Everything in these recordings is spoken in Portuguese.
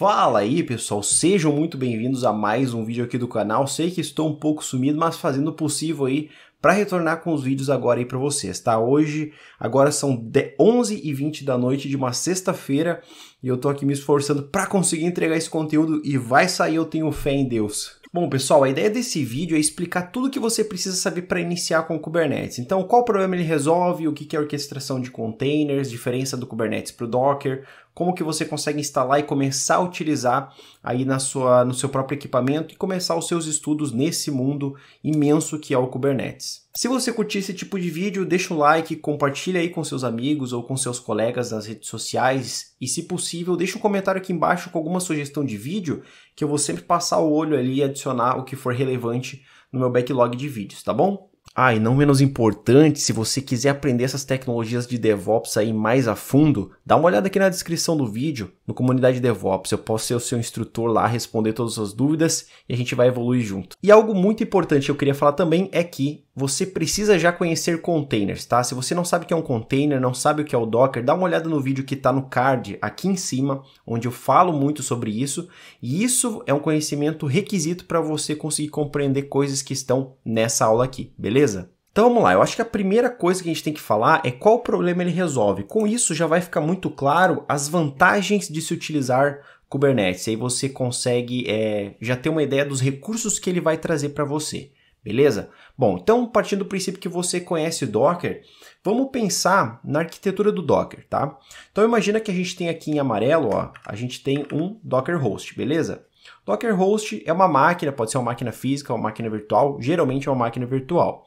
Fala aí pessoal, sejam muito bem-vindos a mais um vídeo aqui do canal. Sei que estou um pouco sumido, mas fazendo o possível aí para retornar com os vídeos agora aí para vocês, tá? Hoje, agora são 11 e 20 da noite de uma sexta-feira e eu tô aqui me esforçando para conseguir entregar esse conteúdo e vai sair, eu tenho fé em Deus. Bom, pessoal, a ideia desse vídeo é explicar tudo o que você precisa saber para iniciar com o Kubernetes. Então, qual problema ele resolve, o que é orquestração de containers, diferença do Kubernetes para o Docker, como que você consegue instalar e começar a utilizar aí na sua, no seu próprio equipamento e começar os seus estudos nesse mundo imenso que é o Kubernetes. Se você curtir esse tipo de vídeo, deixa um like, compartilha aí com seus amigos ou com seus colegas nas redes sociais e, se possível, deixa um comentário aqui embaixo com alguma sugestão de vídeo que eu vou sempre passar o olho ali e adicionar o que for relevante no meu backlog de vídeos, tá bom? Ah, e não menos importante, se você quiser aprender essas tecnologias de DevOps aí mais a fundo, dá uma olhada aqui na descrição do vídeo, no Comunidade DevOps. Eu posso ser o seu instrutor lá, responder todas as suas dúvidas e a gente vai evoluir junto. E algo muito importante que eu queria falar também é que você precisa já conhecer containers, tá? Se você não sabe o que é um container, não sabe o que é o Docker, dá uma olhada no vídeo que está no card aqui em cima, onde eu falo muito sobre isso. E isso é um conhecimento requisito para você conseguir compreender coisas que estão nessa aula aqui, beleza? Então vamos lá, eu acho que a primeira coisa que a gente tem que falar é qual problema ele resolve. Com isso já vai ficar muito claro as vantagens de se utilizar Kubernetes. Aí você consegue é, já ter uma ideia dos recursos que ele vai trazer para você. Beleza? Bom, então partindo do princípio que você conhece Docker, vamos pensar na arquitetura do Docker, tá? Então imagina que a gente tem aqui em amarelo, ó, a gente tem um Docker host, beleza? Docker host é uma máquina, pode ser uma máquina física, uma máquina virtual, geralmente é uma máquina virtual.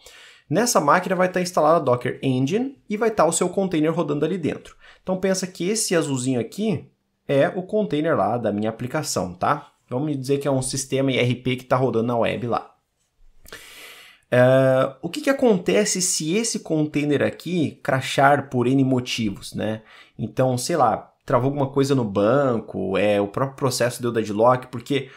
Nessa máquina vai estar instalada a Docker Engine e vai estar o seu container rodando ali dentro. Então pensa que esse azulzinho aqui é o container lá da minha aplicação, tá? Vamos dizer que é um sistema IRP que está rodando na web lá. Ah, o que, que acontece se esse container aqui crachar por N motivos, né? Então, sei lá, travou alguma coisa no banco, é o próprio processo deu deadlock, porque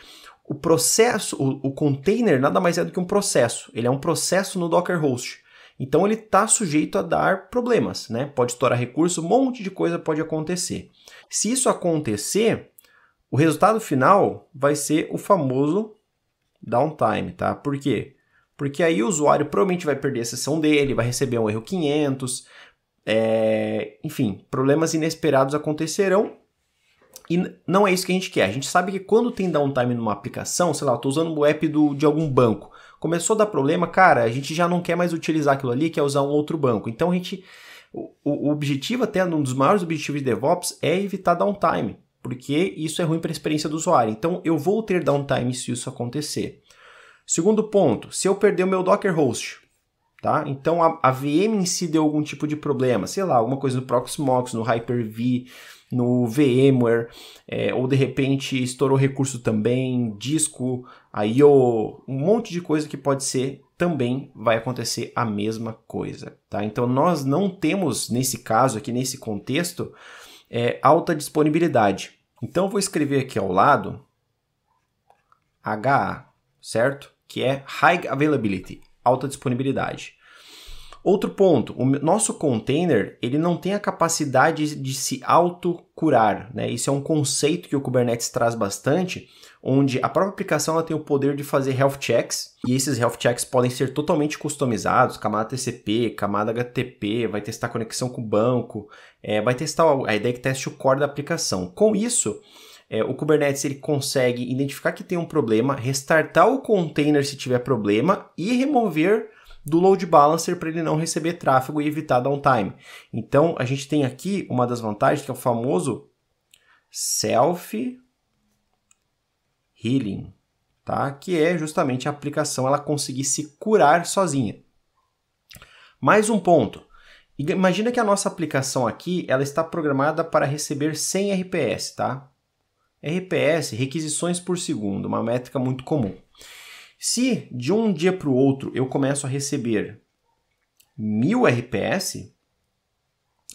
o processo, o, o container nada mais é do que um processo. Ele é um processo no Docker host. Então ele está sujeito a dar problemas, né? Pode estourar recurso, um monte de coisa pode acontecer. Se isso acontecer, o resultado final vai ser o famoso downtime, tá? Por quê? Porque aí o usuário provavelmente vai perder a sessão dele, vai receber um erro 500, é... enfim, problemas inesperados acontecerão. E não é isso que a gente quer. A gente sabe que quando tem downtime numa aplicação, sei lá, eu estou usando o app do, de algum banco, começou a dar problema, cara, a gente já não quer mais utilizar aquilo ali, quer usar um outro banco. Então a gente. O, o objetivo, até um dos maiores objetivos de DevOps, é evitar downtime, porque isso é ruim para a experiência do usuário. Então eu vou ter downtime se isso acontecer. Segundo ponto, se eu perder o meu Docker host, tá? Então a, a VM em si deu algum tipo de problema, sei lá, alguma coisa no Proxmox, no Hyper-V, no VMware, é, ou de repente estourou recurso também, disco, I/O, um monte de coisa que pode ser também vai acontecer a mesma coisa, tá? Então nós não temos nesse caso aqui nesse contexto é, alta disponibilidade. Então vou escrever aqui ao lado HA, certo? que é High Availability, alta disponibilidade. Outro ponto, o nosso container ele não tem a capacidade de se autocurar. Né? Isso é um conceito que o Kubernetes traz bastante, onde a própria aplicação ela tem o poder de fazer health checks, e esses health checks podem ser totalmente customizados, camada TCP, camada HTTP, vai testar conexão com o banco, é, vai testar a ideia é que teste o core da aplicação. Com isso, é, o Kubernetes ele consegue identificar que tem um problema, restartar o container se tiver problema e remover do load balancer para ele não receber tráfego e evitar downtime. Então a gente tem aqui uma das vantagens que é o famoso self healing, tá? Que é justamente a aplicação ela conseguir se curar sozinha. Mais um ponto. Imagina que a nossa aplicação aqui ela está programada para receber 100 RPS, tá? RPS, requisições por segundo, uma métrica muito comum. Se de um dia para o outro eu começo a receber mil RPS,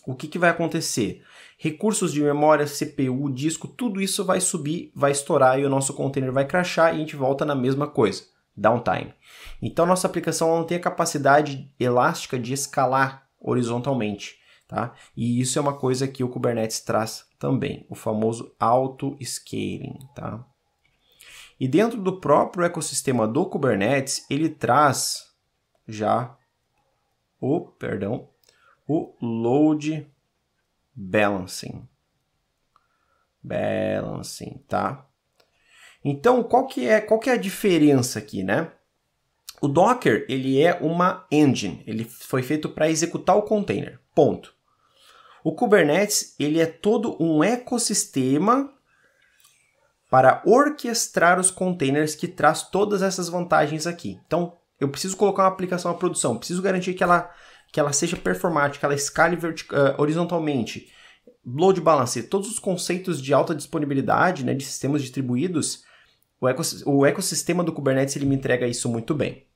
o que, que vai acontecer? Recursos de memória, CPU, disco, tudo isso vai subir, vai estourar e o nosso container vai crashar e a gente volta na mesma coisa, downtime. Então nossa aplicação não tem a capacidade elástica de escalar horizontalmente, tá? E isso é uma coisa que o Kubernetes traz também, o famoso auto-scaling. Tá? E dentro do próprio ecossistema do Kubernetes, ele traz já o, perdão, o load balancing. Balancing, tá? Então, qual que é, qual que é a diferença aqui, né? O Docker, ele é uma engine, ele foi feito para executar o container, ponto. O Kubernetes ele é todo um ecossistema para orquestrar os containers que traz todas essas vantagens aqui. Então, eu preciso colocar uma aplicação à produção, preciso garantir que ela, que ela seja performática, que ela escale uh, horizontalmente. Load balancer, todos os conceitos de alta disponibilidade né, de sistemas distribuídos, o, o ecossistema do Kubernetes ele me entrega isso muito bem.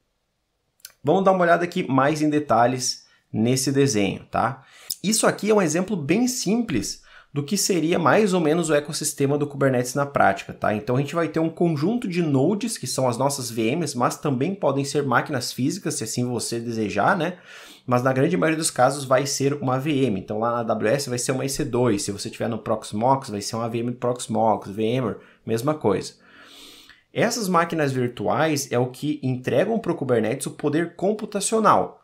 Vamos dar uma olhada aqui mais em detalhes nesse desenho, tá? Isso aqui é um exemplo bem simples do que seria mais ou menos o ecossistema do Kubernetes na prática, tá? Então a gente vai ter um conjunto de nodes, que são as nossas VMs, mas também podem ser máquinas físicas, se assim você desejar, né? Mas na grande maioria dos casos vai ser uma VM. Então lá na AWS vai ser uma EC2, se você tiver no Proxmox vai ser uma VM Proxmox, VMware, mesma coisa. Essas máquinas virtuais é o que entregam para o Kubernetes o poder computacional,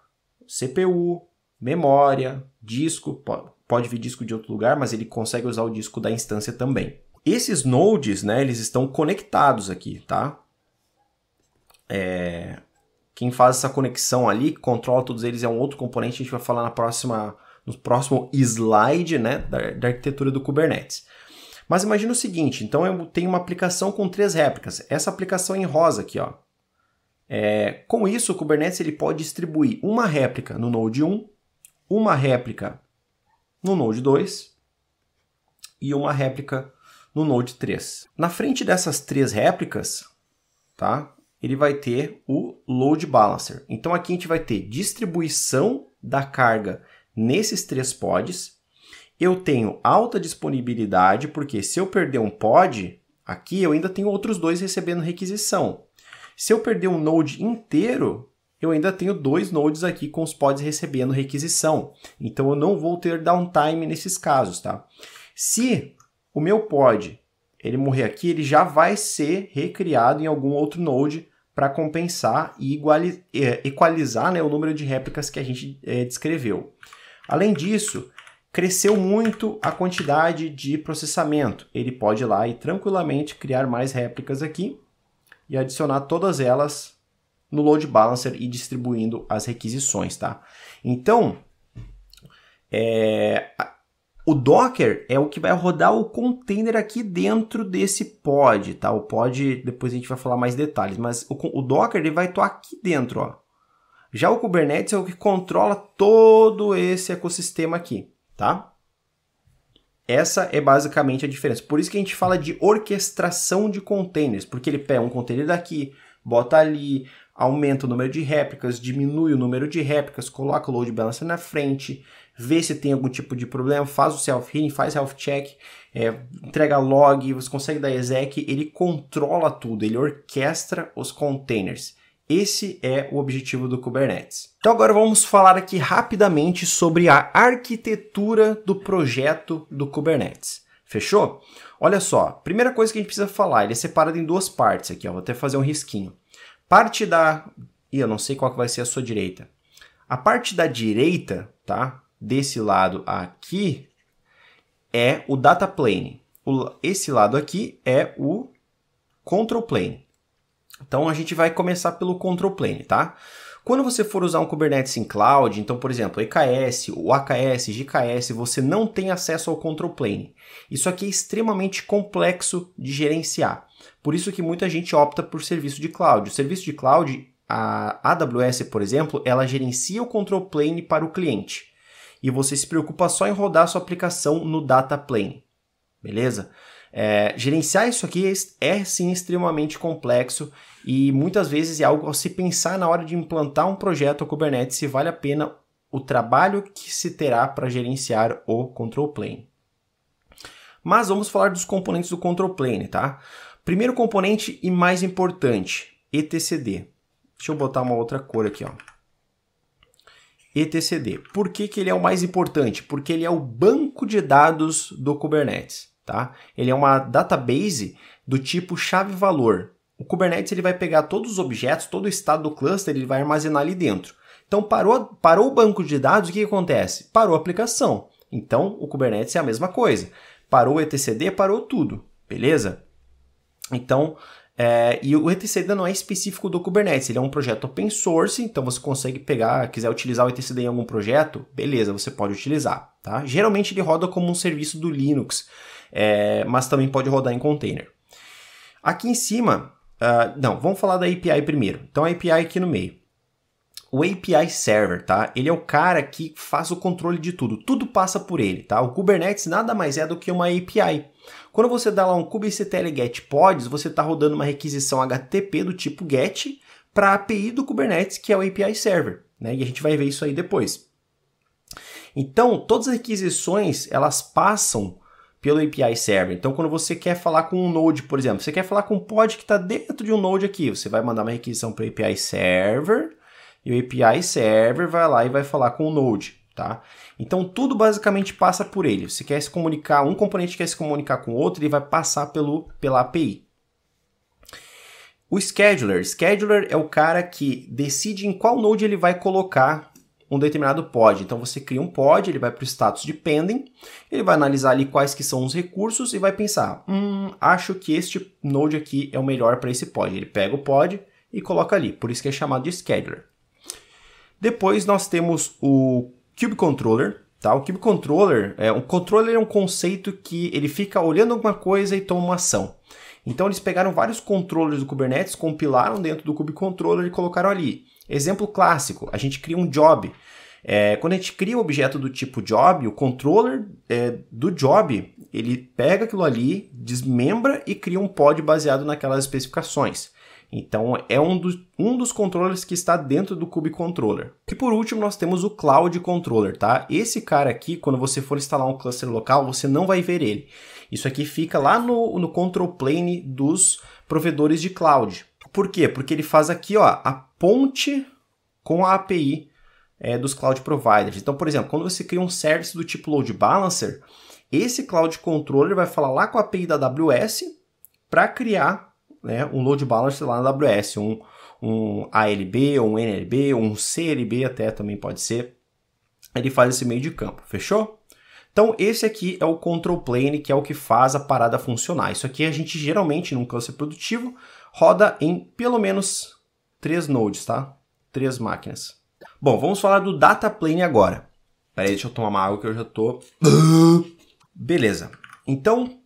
CPU, memória, disco, pode vir disco de outro lugar, mas ele consegue usar o disco da instância também. Esses nodes, né, eles estão conectados aqui, tá? É... Quem faz essa conexão ali, que controla todos eles, é um outro componente, a gente vai falar na próxima, no próximo slide, né, da, da arquitetura do Kubernetes. Mas imagina o seguinte, então eu tenho uma aplicação com três réplicas. Essa aplicação é em rosa aqui, ó. É, com isso, o Kubernetes ele pode distribuir uma réplica no Node 1, uma réplica no Node 2 e uma réplica no Node 3. Na frente dessas três réplicas, tá? ele vai ter o load balancer. Então aqui a gente vai ter distribuição da carga nesses três pods. Eu tenho alta disponibilidade, porque se eu perder um pod, aqui eu ainda tenho outros dois recebendo requisição. Se eu perder um node inteiro, eu ainda tenho dois nodes aqui com os pods recebendo requisição. Então eu não vou ter downtime nesses casos, tá? Se o meu pod ele morrer aqui, ele já vai ser recriado em algum outro node para compensar e é, equalizar né, o número de réplicas que a gente é, descreveu. Além disso, cresceu muito a quantidade de processamento. Ele pode ir lá e tranquilamente criar mais réplicas aqui e adicionar todas elas no load balancer e distribuindo as requisições, tá? Então, é, o Docker é o que vai rodar o container aqui dentro desse pod, tá? O pod, depois a gente vai falar mais detalhes, mas o, o Docker ele vai estar aqui dentro, ó. Já o Kubernetes é o que controla todo esse ecossistema aqui, tá? Essa é basicamente a diferença. Por isso que a gente fala de orquestração de containers, porque ele pega um container daqui, bota ali, aumenta o número de réplicas, diminui o número de réplicas, coloca o load balancer na frente, vê se tem algum tipo de problema, faz o self-healing, faz health check, é, entrega log, você consegue dar exec, ele controla tudo, ele orquestra os containers. Esse é o objetivo do Kubernetes. Então agora vamos falar aqui rapidamente sobre a arquitetura do projeto do Kubernetes. Fechou? Olha só, primeira coisa que a gente precisa falar, ele é separado em duas partes aqui, ó, vou até fazer um risquinho. Parte da. E eu não sei qual que vai ser a sua direita. A parte da direita, tá? Desse lado aqui é o data plane. O, esse lado aqui é o control plane. Então a gente vai começar pelo control plane, tá? Quando você for usar um Kubernetes em cloud, então, por exemplo, EKS, o AKS, GKS, você não tem acesso ao control plane. Isso aqui é extremamente complexo de gerenciar. Por isso que muita gente opta por serviço de cloud. O serviço de cloud, a AWS, por exemplo, ela gerencia o control plane para o cliente. E você se preocupa só em rodar sua aplicação no data plane. Beleza? É, gerenciar isso aqui é, sim extremamente complexo e muitas vezes é algo a se pensar na hora de implantar um projeto Kubernetes se vale a pena o trabalho que se terá para gerenciar o control plane. Mas vamos falar dos componentes do control plane, tá? Primeiro componente e mais importante, etcd. Deixa eu botar uma outra cor aqui, ó. etcd. Por que, que ele é o mais importante? Porque ele é o banco de dados do Kubernetes, tá? Ele é uma database do tipo chave-valor. O Kubernetes ele vai pegar todos os objetos, todo o estado do cluster, ele vai armazenar ali dentro. Então parou, parou o banco de dados, o que, que acontece? Parou a aplicação. Então o Kubernetes é a mesma coisa. Parou o etcd, parou tudo, beleza? Então, é, e o etcd não é específico do Kubernetes, ele é um projeto open source, então você consegue pegar, quiser utilizar o etcd em algum projeto, beleza, você pode utilizar, tá? Geralmente ele roda como um serviço do Linux, é, mas também pode rodar em container. Aqui em cima, uh, não, vamos falar da API primeiro. Então a API aqui no meio o API Server, tá? Ele é o cara que faz o controle de tudo, tudo passa por ele, tá? O Kubernetes nada mais é do que uma API. Quando você dá lá um kubectl get pods, você está rodando uma requisição HTTP do tipo GET para a API do Kubernetes, que é o API Server, né? E a gente vai ver isso aí depois. Então, todas as requisições, elas passam pelo API Server. Então, quando você quer falar com um Node, por exemplo, você quer falar com um pod que está dentro de um Node aqui, você vai mandar uma requisição para o API Server, e o API Server vai lá e vai falar com o Node, tá? Então tudo basicamente passa por ele. Se quer se comunicar, um componente quer se comunicar com o outro, ele vai passar pelo, pela API. O scheduler, scheduler é o cara que decide em qual node ele vai colocar um determinado pod. Então você cria um pod, ele vai para o status de pending, ele vai analisar ali quais que são os recursos e vai pensar, hum, acho que este node aqui é o melhor para esse pod. Ele pega o pod e coloca ali, por isso que é chamado de scheduler. Depois nós temos o Cube Controller, Tá? O Cube Controller, é, um controller é um conceito que ele fica olhando alguma coisa e toma uma ação. Então eles pegaram vários controllers do Kubernetes, compilaram dentro do Cube Controller e colocaram ali. Exemplo clássico, a gente cria um job. É, quando a gente cria um objeto do tipo job, o controller é, do job, ele pega aquilo ali, desmembra e cria um pod baseado naquelas especificações. Então é um dos, um dos que está dentro do Cube Controller. E por último nós temos o Cloud Controller, tá? Esse cara aqui, quando você for instalar um cluster local, você não vai ver ele. Isso aqui fica lá no, no control plane dos provedores de cloud. Por quê? Porque ele faz aqui ó, a ponte com a API é, dos cloud providers. Então, por exemplo, quando você cria um serviço do tipo load balancer, esse cloud controller vai falar lá com a API da AWS para criar né, um load balancer lá na AWS, um, um ALB, um NLB, um CLB até também pode ser. Ele faz esse meio de campo, fechou? Então, esse aqui é o control plane, que é o que faz a parada funcionar. Isso aqui a gente geralmente, num cluster produtivo, roda em pelo menos três nodes, tá? Três máquinas. Bom, vamos falar do data plane agora. Peraí, deixa eu tomar uma água que eu já tô... Beleza. Então,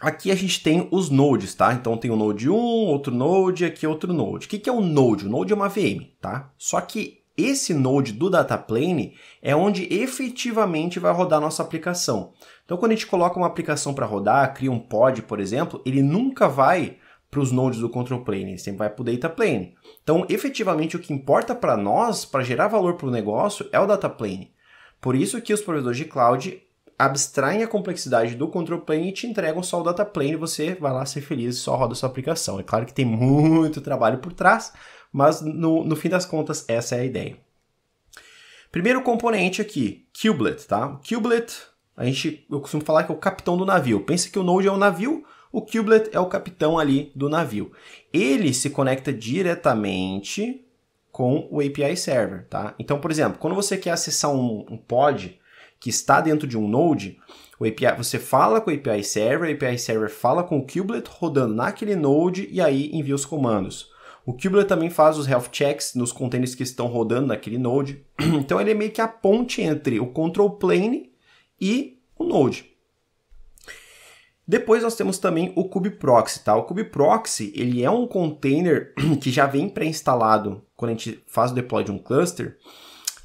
Aqui a gente tem os nodes, tá? Então tem o um node 1, outro node, aqui outro node. O que, que é o um node? O node é uma VM, tá? Só que esse node do Dataplane é onde efetivamente vai rodar a nossa aplicação. Então quando a gente coloca uma aplicação para rodar, cria um pod, por exemplo, ele nunca vai para os nodes do control plane, ele sempre vai para o data plane. Então, efetivamente, o que importa para nós, para gerar valor para o negócio, é o data plane. Por isso que os provedores de cloud abstraem a complexidade do control plane e te entregam só o data plane, e você vai lá ser feliz e só roda a sua aplicação. É claro que tem muito trabalho por trás, mas no, no fim das contas essa é a ideia. Primeiro componente aqui, Kubelet, tá? Kubelet, a gente, eu costumo falar que é o capitão do navio. Pensa que o Node é o navio, o Kubelet é o capitão ali do navio. Ele se conecta diretamente com o API Server, tá? Então, por exemplo, quando você quer acessar um, um pod, que está dentro de um node, o API, você fala com o API Server, o API Server fala com o kubelet rodando naquele node e aí envia os comandos. O kubelet também faz os health checks nos containers que estão rodando naquele node. Então ele é meio que a ponte entre o control plane e o node. Depois nós temos também o kubeproxy, tá? O kubeproxy, ele é um container que já vem pré-instalado quando a gente faz o deploy de um cluster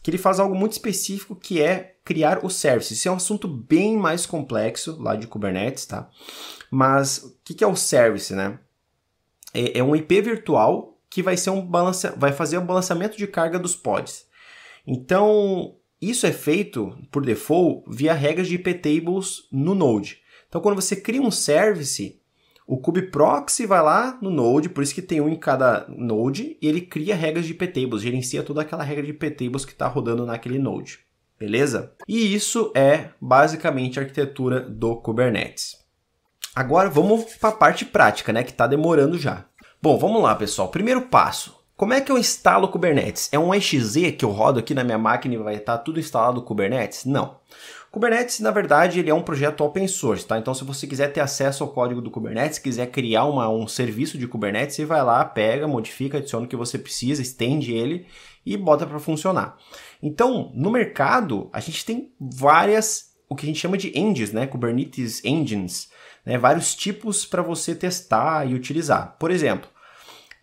que ele faz algo muito específico que é criar o service. Isso é um assunto bem mais complexo lá de Kubernetes, tá? Mas o que, que é o service, né? É, é um IP virtual que vai ser um balance... vai fazer o um balanceamento de carga dos pods. Então, isso é feito por default via regras de IP tables no Node. Então, quando você cria um service, o kubeproxy vai lá no node, por isso que tem um em cada node, e ele cria regras de ptables, gerencia toda aquela regra de ptables que está rodando naquele node. Beleza? E isso é basicamente a arquitetura do Kubernetes. Agora vamos para a parte prática, né, que está demorando já. Bom, vamos lá, pessoal. Primeiro passo. Como é que eu instalo o Kubernetes? É um exe que eu rodo aqui na minha máquina e vai estar tá tudo instalado no Kubernetes? Não. Kubernetes, na verdade, ele é um projeto open source, tá? Então, se você quiser ter acesso ao código do Kubernetes, quiser criar uma, um serviço de Kubernetes, você vai lá, pega, modifica, adiciona o que você precisa, estende ele e bota para funcionar. Então, no mercado, a gente tem várias, o que a gente chama de engines, né? Kubernetes engines, né? Vários tipos para você testar e utilizar. Por exemplo,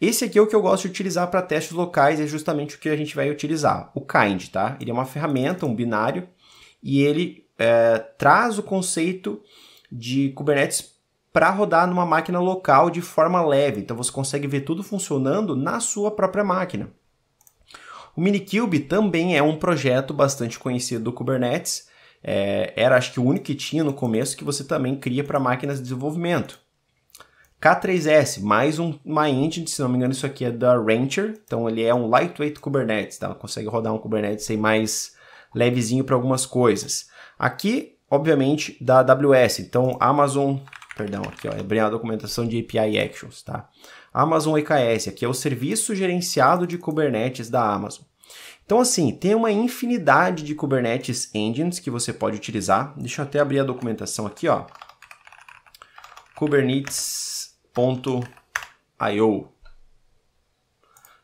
esse aqui é o que eu gosto de utilizar para testes locais, é justamente o que a gente vai utilizar, o Kind, tá? Ele é uma ferramenta, um binário, e ele é, traz o conceito de Kubernetes para rodar numa máquina local de forma leve. Então você consegue ver tudo funcionando na sua própria máquina. O Minikube também é um projeto bastante conhecido do Kubernetes. É, era acho que o único que tinha no começo que você também cria para máquinas de desenvolvimento. K3S, mais um, uma engine, se não me engano, isso aqui é da Rancher. Então ele é um lightweight Kubernetes, tá? Consegue rodar um Kubernetes aí mais levezinho para algumas coisas. Aqui, obviamente, da AWS. Então, Amazon, perdão, aqui, ó, abri é a documentação de API Actions, tá? Amazon EKS, aqui é o serviço gerenciado de Kubernetes da Amazon. Então, assim, tem uma infinidade de Kubernetes engines que você pode utilizar. Deixa eu até abrir a documentação aqui, ó. Kubernetes.io.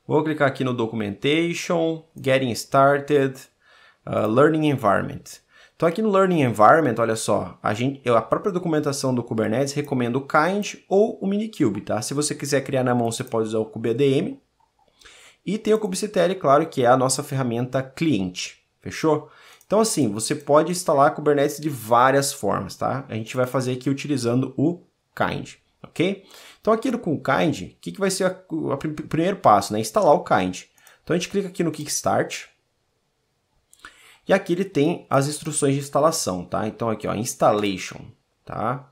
Vou clicar aqui no Documentation, Getting Started, uh, Learning Environment. Então aqui no Learning Environment, olha só, a, gente, a própria documentação do Kubernetes recomenda o Kind ou o Minikube, tá? Se você quiser criar na mão, você pode usar o KubeADM. E tem o Kubectl, claro, que é a nossa ferramenta cliente, fechou? Então assim, você pode instalar Kubernetes de várias formas, tá? A gente vai fazer aqui utilizando o Kind, ok? Então aqui com o Kind, o que, que vai ser o primeiro passo, né? Instalar o Kind. Então a gente clica aqui no Kickstart, e aqui ele tem as instruções de instalação, tá? Então aqui, ó, installation, tá?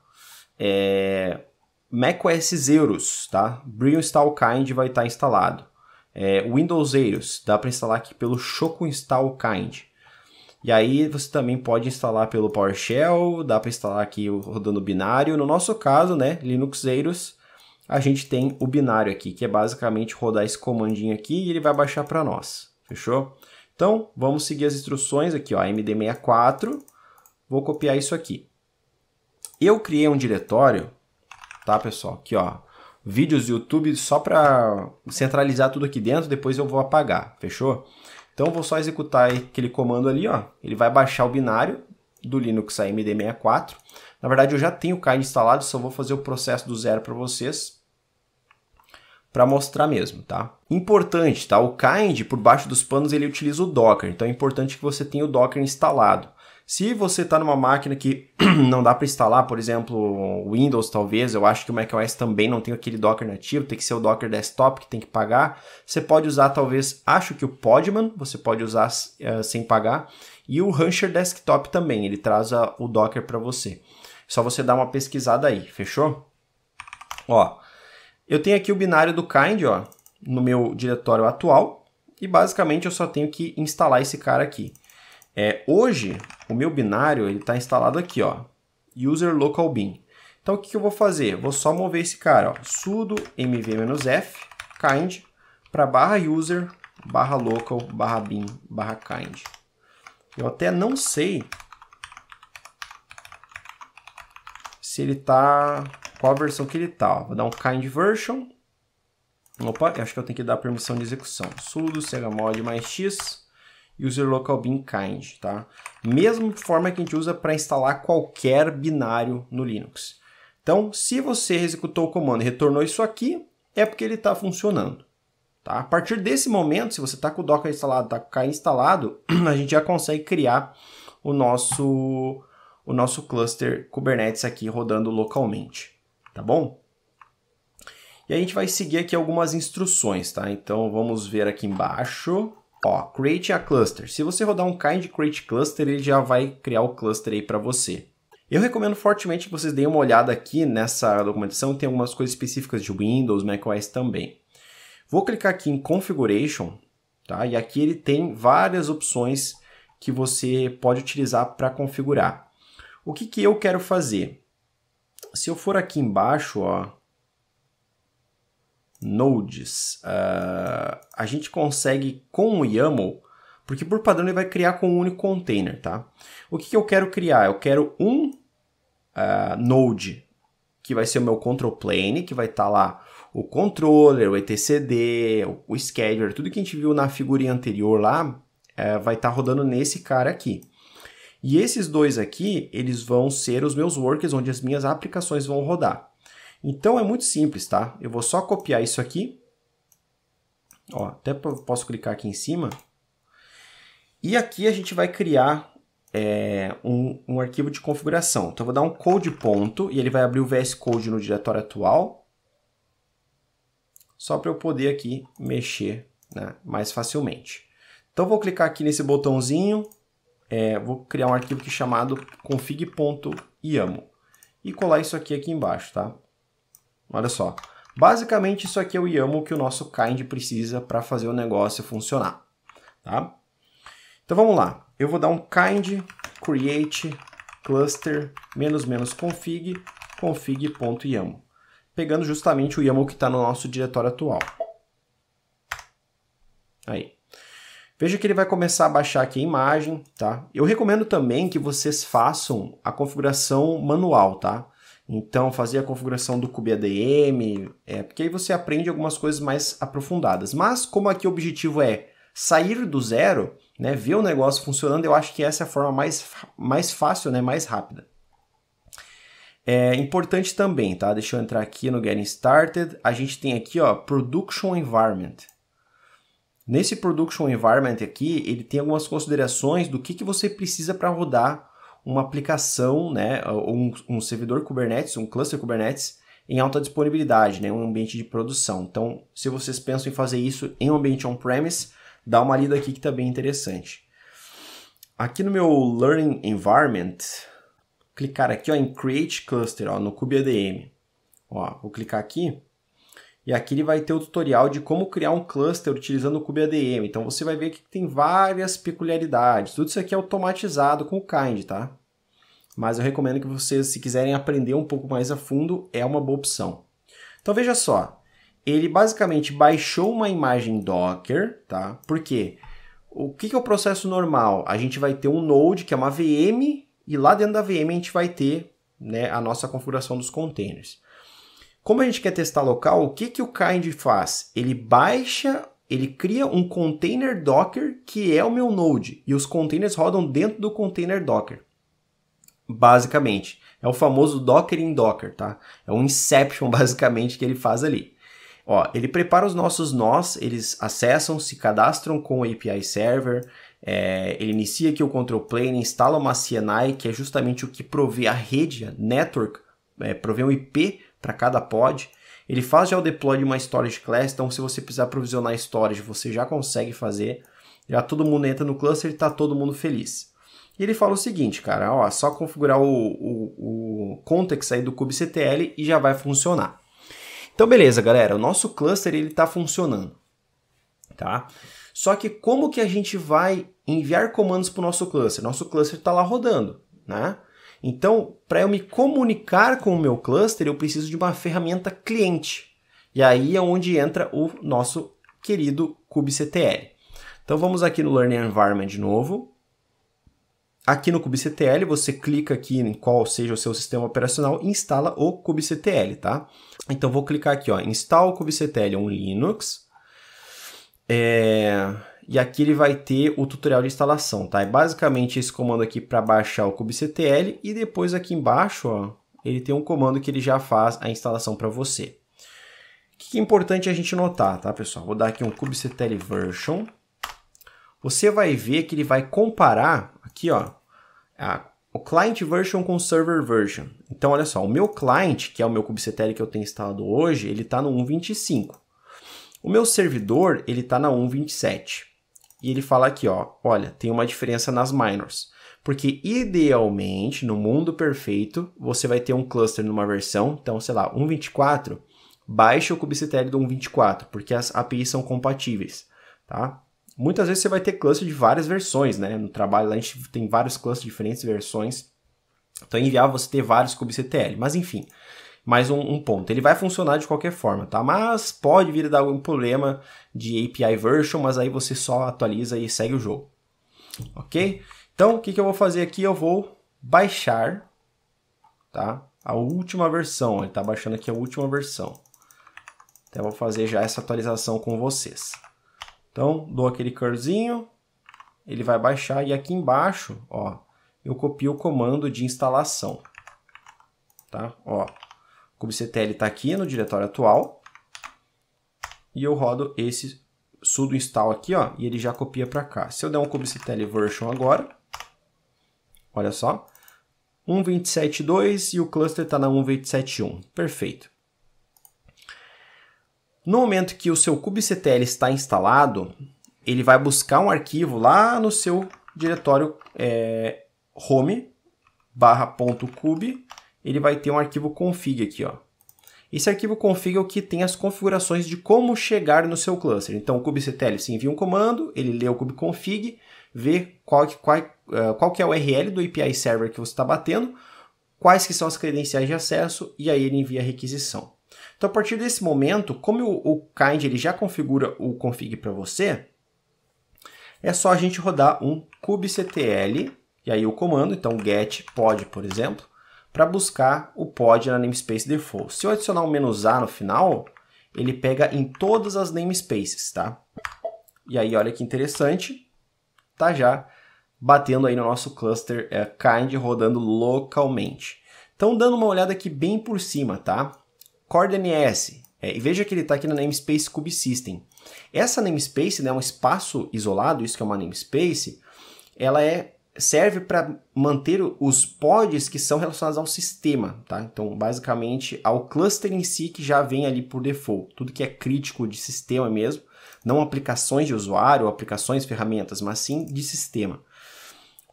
É, macOS Zeros, tá? Brio Install Kind vai estar tá instalado. É, Windows Zeros, dá para instalar aqui pelo Choco Install Kind. E aí você também pode instalar pelo PowerShell, dá para instalar aqui rodando binário. No nosso caso, né, Linux Zeros, a gente tem o binário aqui, que é basicamente rodar esse comandinho aqui e ele vai baixar para nós. Fechou? Então, vamos seguir as instruções aqui, ó, md64, vou copiar isso aqui. Eu criei um diretório, tá, pessoal? Aqui, ó, vídeos do YouTube só para centralizar tudo aqui dentro, depois eu vou apagar, fechou? Então, vou só executar aquele comando ali, ó, ele vai baixar o binário do Linux AMD64. Na verdade, eu já tenho o Kine instalado, só vou fazer o processo do zero para vocês, para mostrar mesmo, tá? Importante, tá? O Kind, por baixo dos panos, ele utiliza o Docker, então é importante que você tenha o Docker instalado. Se você está numa máquina que não dá para instalar, por exemplo, Windows talvez, eu acho que o macOS também não tem aquele Docker nativo, tem que ser o Docker Desktop que tem que pagar. Você pode usar talvez, acho que o Podman, você pode usar uh, sem pagar. E o Rancher Desktop também, ele traz a, o Docker para você. Só você dar uma pesquisada aí, fechou? Ó, eu tenho aqui o binário do Kind ó, no meu diretório atual e basicamente eu só tenho que instalar esse cara aqui. É, hoje, o meu binário está instalado aqui, ó, user local bin. Então o que, que eu vou fazer? Vou só mover esse cara, ó, sudo mv-f kind para barra user barra local barra bin barra kind. Eu até não sei se ele está qual a versão que ele está. Vou dar um kind version. Opa, acho que eu tenho que dar permissão de execução. sudo chmod mais x user local bin kind, tá? Mesma forma que a gente usa para instalar qualquer binário no Linux. Então, se você executou o comando e retornou isso aqui, é porque ele está funcionando. Tá? A partir desse momento, se você está com o Docker instalado, está com o Kai instalado, a gente já consegue criar o nosso, o nosso cluster Kubernetes aqui rodando localmente tá bom? E a gente vai seguir aqui algumas instruções, tá? Então vamos ver aqui embaixo. Ó, create a cluster. Se você rodar um kind create cluster, ele já vai criar o cluster aí para você. Eu recomendo fortemente que vocês deem uma olhada aqui nessa documentação, tem algumas coisas específicas de Windows, macOS também. Vou clicar aqui em Configuration, tá? E aqui ele tem várias opções que você pode utilizar para configurar. O que, que eu quero fazer? se eu for aqui embaixo, ó, nodes, uh, a gente consegue com o YAML, porque por padrão ele vai criar com um único container, tá? O que, que eu quero criar? Eu quero um uh, node, que vai ser o meu control plane, que vai estar tá lá o controller, o etcd, o scheduler, tudo que a gente viu na figurinha anterior lá, uh, vai estar tá rodando nesse cara aqui. E esses dois aqui, eles vão ser os meus workers, onde as minhas aplicações vão rodar. Então é muito simples, tá? Eu vou só copiar isso aqui. Ó, até posso clicar aqui em cima. E aqui a gente vai criar é, um, um arquivo de configuração. Então eu vou dar um code ponto e ele vai abrir o VS Code no diretório atual. Só para eu poder aqui mexer né, mais facilmente. Então vou clicar aqui nesse botãozinho, é, vou criar um arquivo aqui chamado config.yaml e colar isso aqui aqui embaixo, tá? Olha só. Basicamente, isso aqui é o YAML que o nosso kind precisa para fazer o negócio funcionar, tá? Então vamos lá. Eu vou dar um kind create cluster menos menos config config.yaml, pegando justamente o YAML que está no nosso diretório atual. Aí. Veja que ele vai começar a baixar aqui a imagem, tá? Eu recomendo também que vocês façam a configuração manual, tá? Então, fazer a configuração do KubeADM, é, porque aí você aprende algumas coisas mais aprofundadas. Mas, como aqui o objetivo é sair do zero, né, ver o negócio funcionando, eu acho que essa é a forma mais, mais fácil, né, mais rápida. É importante também, tá? Deixa eu entrar aqui no Getting Started. A gente tem aqui, ó, Production Environment. Nesse Production Environment aqui, ele tem algumas considerações do que, que você precisa para rodar uma aplicação, né, um, um servidor Kubernetes, um cluster Kubernetes, em alta disponibilidade, né, um ambiente de produção. Então, se vocês pensam em fazer isso em um ambiente on-premise, dá uma lida aqui que está bem interessante. Aqui no meu Learning Environment, clicar aqui ó, em Create Cluster ó, no kubeadm. Ó, vou clicar aqui e aqui ele vai ter o tutorial de como criar um cluster utilizando o kubeadm. Então você vai ver que tem várias peculiaridades. Tudo isso aqui é automatizado com o Kind, tá? Mas eu recomendo que vocês, se quiserem aprender um pouco mais a fundo, é uma boa opção. Então veja só, ele basicamente baixou uma imagem Docker, tá? Por quê? O que, é o processo normal? A gente vai ter um node, que é uma VM, e lá dentro da VM a gente vai ter né, a nossa configuração dos containers. Como a gente quer testar local, o que, que o Kind faz? Ele baixa, ele cria um container Docker que é o meu Node, e os containers rodam dentro do container Docker. Basicamente, é o famoso Docker em Docker, tá? É um inception basicamente que ele faz ali. Ó, ele prepara os nossos nós, eles acessam, se cadastram com o API Server, é, ele inicia aqui o control plane, instala uma CNI, que é justamente o que provê a rede, a network, é, provê um IP para cada pod. Ele faz já o deploy de uma storage class, então se você precisar provisionar storage, você já consegue fazer. Já todo mundo entra no cluster e está todo mundo feliz. E ele fala o seguinte, cara, ó, é só configurar o, o, o context aí do kubectl e já vai funcionar. Então beleza, galera, o nosso cluster ele está funcionando, tá? Só que como que a gente vai enviar comandos para o nosso cluster? Nosso cluster está lá rodando, né? Então, para eu me comunicar com o meu cluster, eu preciso de uma ferramenta cliente. E aí é onde entra o nosso querido kubectl. Então vamos aqui no Learning Environment de novo. Aqui no kubectl, você clica aqui em qual seja o seu sistema operacional e instala o kubectl, tá? Então vou clicar aqui, ó, install kubectl on Linux. É e aqui ele vai ter o tutorial de instalação, tá? É basicamente esse comando aqui para baixar o kubectl e depois aqui embaixo, ó, ele tem um comando que ele já faz a instalação para você. O que é importante a gente notar, tá, pessoal? Vou dar aqui um kubectl version. Você vai ver que ele vai comparar aqui, ó, a, o client version com o server version. Então, olha só, o meu client, que é o meu kubectl que eu tenho instalado hoje, ele está no 1.25. O meu servidor, ele está na 1.27. E ele fala aqui, ó, olha, tem uma diferença nas minors. Porque idealmente, no mundo perfeito, você vai ter um cluster numa versão, então, sei lá, 1.24, baixa o kubectl do 1.24, porque as APIs são compatíveis, tá? Muitas vezes você vai ter cluster de várias versões, né? No trabalho lá a gente tem vários clusters de diferentes versões. Então é inviável você ter vários kubectl, mas enfim mais um, um, ponto. Ele vai funcionar de qualquer forma, tá? Mas pode vir a dar algum problema de API version, mas aí você só atualiza e segue o jogo. Ok? Então, o que, que eu vou fazer aqui? Eu vou baixar, tá? A última versão, ele tá baixando aqui a última versão. Então, eu vou fazer já essa atualização com vocês. Então, dou aquele curlzinho, ele vai baixar e aqui embaixo, ó, eu copio o comando de instalação, tá? Ó, kubectl está aqui no diretório atual, e eu rodo esse sudo install aqui, ó, e ele já copia para cá. Se eu der um kubectl version agora, olha só, 1.27.2 e o cluster está na 1.27.1, perfeito. No momento que o seu kubectl está instalado, ele vai buscar um arquivo lá no seu diretório é, home barra ponto cube ele vai ter um arquivo config aqui, ó. Esse arquivo config é o que tem as configurações de como chegar no seu cluster. Então, o kubectl se envia um comando, ele lê o kubeconfig, vê qual, qual, é, qual que é o URL do API server que você está batendo, quais que são as credenciais de acesso, e aí ele envia a requisição. Então, a partir desse momento, como o, o Kind ele já configura o config para você, é só a gente rodar um kubectl, e aí o comando, então get pod, por exemplo, para buscar o pod na namespace default. Se eu adicionar um menos "-a", no final, ele pega em todas as namespaces, tá? E aí, olha que interessante, tá já batendo aí no nosso cluster é, kind rodando localmente. Então, dando uma olhada aqui bem por cima, tá? CordNS, é, e veja que ele está aqui na namespace kubesystem. Essa namespace, né, um espaço isolado, isso que é uma namespace, ela é serve para manter os pods que são relacionados ao sistema, tá? Então, basicamente, ao cluster em si que já vem ali por default. Tudo que é crítico de sistema mesmo, não aplicações de usuário, aplicações, ferramentas, mas sim de sistema.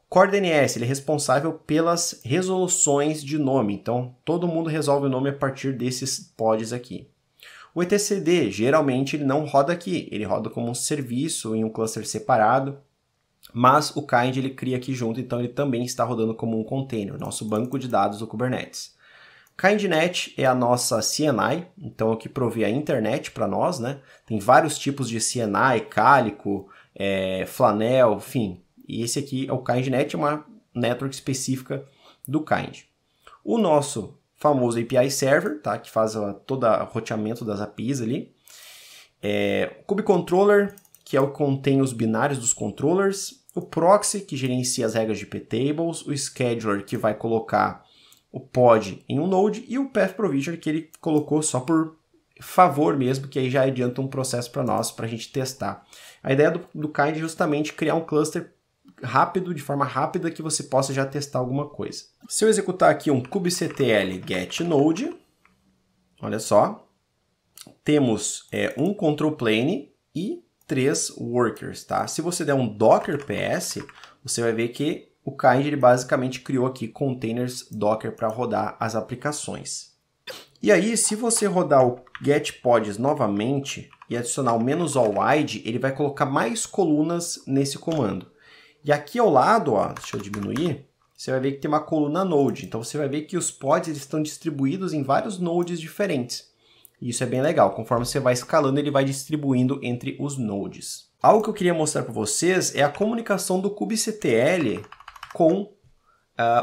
Core DNS, ele é responsável pelas resoluções de nome. Então, todo mundo resolve o nome a partir desses pods aqui. O etcd, geralmente, ele não roda aqui. Ele roda como um serviço em um cluster separado mas o Kind ele cria aqui junto, então ele também está rodando como um container, nosso banco de dados do Kubernetes. KindNet é a nossa CNI, então é o que provê a internet para nós, né? Tem vários tipos de CNI, cálico, é, flanel, enfim. E esse aqui é o KindNet, é uma network específica do Kind. O nosso famoso API Server, tá? Que faz todo o roteamento das APIs ali. É, o Kube Controller, que é o que contém os binários dos controllers o proxy que gerencia as regras de ptables, o scheduler que vai colocar o pod em um node e o path provisioner que ele colocou só por favor mesmo, que aí já adianta um processo para nós, para a gente testar. A ideia do, do Kind é justamente criar um cluster rápido, de forma rápida, que você possa já testar alguma coisa. Se eu executar aqui um kubectl get node, olha só, temos é, um control plane e três workers, tá? Se você der um docker ps, você vai ver que o Kind ele basicamente criou aqui containers docker para rodar as aplicações. E aí, se você rodar o get pods novamente e adicionar o menos all wide, ele vai colocar mais colunas nesse comando. E aqui ao lado, ó, deixa eu diminuir, você vai ver que tem uma coluna node. Então você vai ver que os pods estão distribuídos em vários nodes diferentes. E isso é bem legal. Conforme você vai escalando, ele vai distribuindo entre os nodes. Algo que eu queria mostrar para vocês é a comunicação do kubectl com uh,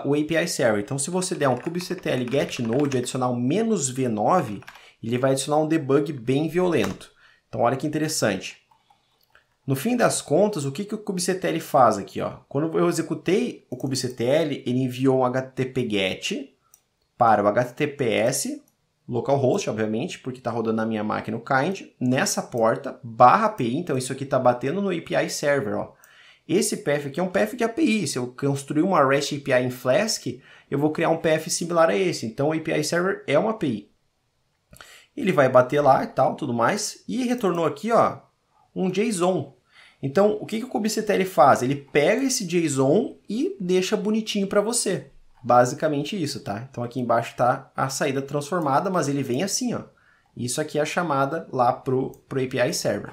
o API Server. Então, se você der um kubectl get node e adicionar um v9, ele vai adicionar um debug bem violento. Então, olha que interessante. No fim das contas, o que, que o kubectl faz aqui? Ó? Quando eu executei o kubectl, ele enviou um http get para o https localhost, obviamente, porque está rodando na minha máquina o kind, nessa porta, barra API, então isso aqui está batendo no API Server, ó. Esse path aqui é um path de API, se eu construir uma REST API em Flask, eu vou criar um path similar a esse, então o API Server é uma API. Ele vai bater lá e tal, tudo mais, e retornou aqui, ó, um JSON. Então, o que, que o kubectl faz? Ele pega esse JSON e deixa bonitinho para você. Basicamente isso, tá? Então aqui embaixo está a saída transformada, mas ele vem assim, ó. Isso aqui é a chamada lá pro, pro API Server.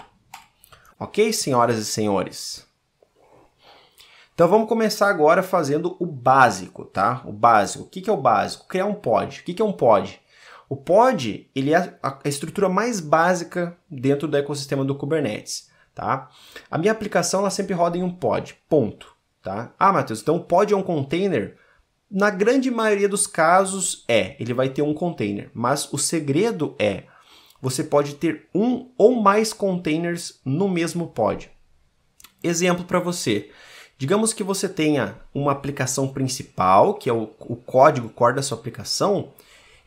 Ok, senhoras e senhores? Então vamos começar agora fazendo o básico, tá? O básico. O que, que é o básico? Criar um pod. O que, que é um pod? O pod ele é a estrutura mais básica dentro do ecossistema do Kubernetes, tá? A minha aplicação ela sempre roda em um pod, ponto, tá? Ah, Matheus, então o pod é um container? Na grande maioria dos casos, é, ele vai ter um container, mas o segredo é você pode ter um ou mais containers no mesmo pod. Exemplo para você. Digamos que você tenha uma aplicação principal, que é o, o código core da sua aplicação,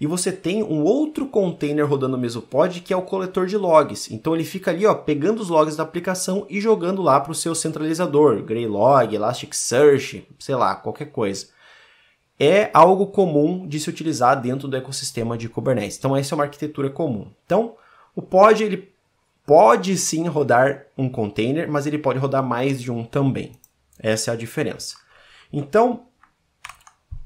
e você tem um outro container rodando no mesmo pod, que é o coletor de logs. Então ele fica ali, ó, pegando os logs da aplicação e jogando lá para o seu centralizador, Greylog, Elasticsearch, sei lá, qualquer coisa é algo comum de se utilizar dentro do ecossistema de Kubernetes. Então essa é uma arquitetura comum. Então o pod ele pode sim rodar um container, mas ele pode rodar mais de um também. Essa é a diferença. Então